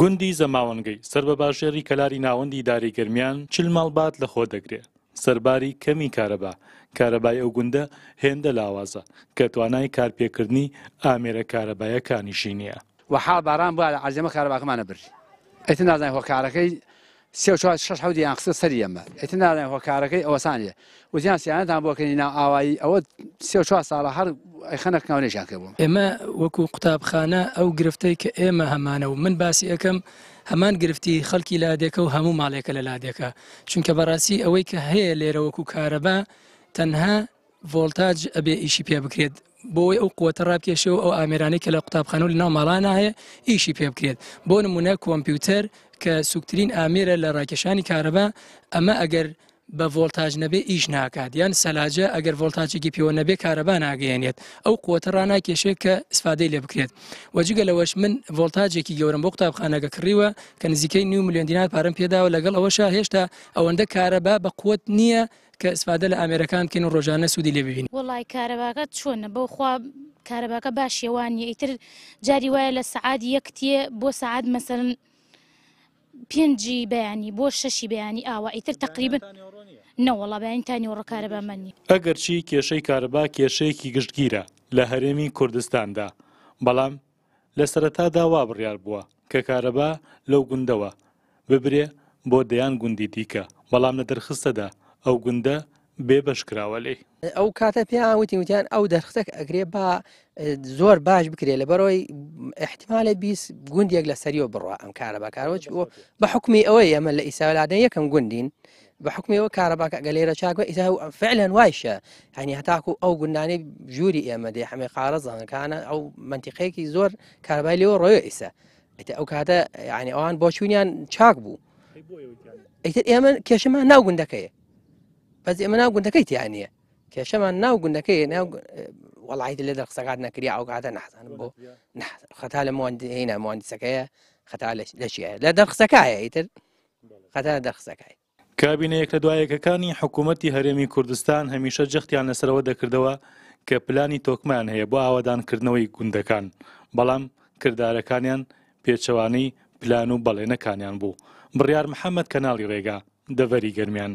گوندی زەماوەنگەی سەر بە باشێری کەلاری ناوەندی داریگەرمیان چل ماڵبات لە خۆ دەگرێت سەرباری کەمی کارەبا کارەبای ئەو گوندە هێندە لاوازە کە توانای کارپێکردنی ئامێرە کارەبایەکانیشی نییە وەها باران بە عزیمە کارەباکەمانە برد ئەتە نازانای هۆکارەکەی سێ حودیان قسە سەری ئەمە ئەتە ناڵێن هۆکارەکەی ئەوەسانە وزیان سیانەتان بۆکەنی ناو ئاوایی ئەوە سێ ساڵە هەر خەنەکناونێژیان کە بووم ئێمە وەکو قوتابخانە ئەو گرفتەی کە ئێمە هەمانە و من باسی ئەەکەم هەمان گرفتی خەڵکی لادێکە و هەموو ماڵێکە لە لادێکە چونکە بەڕاستی ئەوەی کە هەیە لێرە وەکو کارەبا تەنها ڤۆلتاج ئەبێ ئیشی پێ بکرێت بۆی ئەو قوتە ڕابکێشەوە ئەو ئامێرانی کە لە قوتابخانە لە ناو ماڵانە هەیە ئیشی پێ بکرێت بۆ نمونە کۆمپیوتەر کە سوکتترین ئامێرە لە ڕاکێشانی کارەبا ئەمە ئەگەر بە ڤۆلتاژ نەبێ ئیش ناکات یان سەلاجە ئەگەر ڤۆلتاجێکی پێوە نەبێ کارەبا ناگەێنێت ئەو قوتە ڕناکێشێت کە سفادەی لێ بکرێت وەجگە لەوەش من ڤۆلتاجێکی گەورم بۆ قوتابخانەگە کڕیوە کە نزیکەی نی میلیۆن دینار پارم پێداوە لەگەڵ ئەوەشە هێشتا ئەوەندە کارەبا بە قوت نییە کە ئسفادە لە ئامێرەکان کن و ڕۆژانە سوودی لێ ببین وڵای کارەباگە چۆنە بەوخوا کارەباکە باشیێوانی ئیتر جاری وایە لە سعادی یەکتیە بۆ سعاد مەسەرن پێنجی بەیانی بۆ شەشی بەیانی ئاوا ئیتر تقریبن نەوەڵە بەینتانی وڕکارە بەمەنی ئەگەرچی کێشەی کارەبا کێشەیەکی گشتگیرە لە هەرێمی کوردستاندا بەڵام لە سەرەتادا وا بڕیار بووە کە کارەبا لەو گوندەوە ببرێ بۆ دەیان گوندی دیکە بەڵام لە دەرخستەدا ئەو گوندە بێبش کراوە لێ ئەو کاتە پیاوتی وتیان ئەو دەرختێک ئەگرێ با زۆر باش بکرێت لە بەرەوەی احتیمالە بیست گوندێک لە سەریەوە بڕە ئەم کارە بەکارەوە بە حکمی ئەوەی ئەمە لە ئیساولادە یەکەم گوندین. بەحکمەوە کارەباکە گەلێرە چاکە ئیسا و فعلەن وایشە هەنی هەتاکو ئەو گوندانی ژووری ئێمە دێ حمێ قارە زانکانە ئەو منتیقەیەکی زۆر کاربای لەوە ڕۆیە ئیسە ئەو کاتە ینی ئەوان بۆ چوونیان چاک بوو ئەیتر ئێمە کێشەمان ناو گوندەکەیە بەس ئێمە ناو گوندەکەی تیانە کێشەمان ناو گوندەکەی ناو وڵایت لە دە قسەکات نەکری ئەوگاتە نحزانم بۆ خەتا لە مۆندهینە مۆندسەکەیە خەتا لەشیە لە دەرخسەکایە ئیتر خەتا دەرخسەکەی کابینەیەک لە دوایەکەکانی حکوومەتتی هەرێمی کوردستان هەمیشە جەختیان لەسەرەوە دەکردەوە کە پلانی تۆکمان هەیە بۆ ئاوادانکردنەوەی گوندەکان بەڵام کردارەکانیان پێچەوانەی پلان و بەڵێنەکانیان بوو بڕیار محەممەد کەناڵی ڕێگا دەڤەری گەرمیان